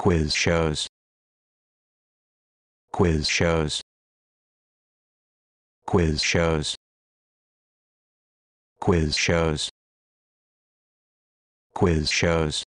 quiz shows quiz shows quiz shows quiz shows quiz shows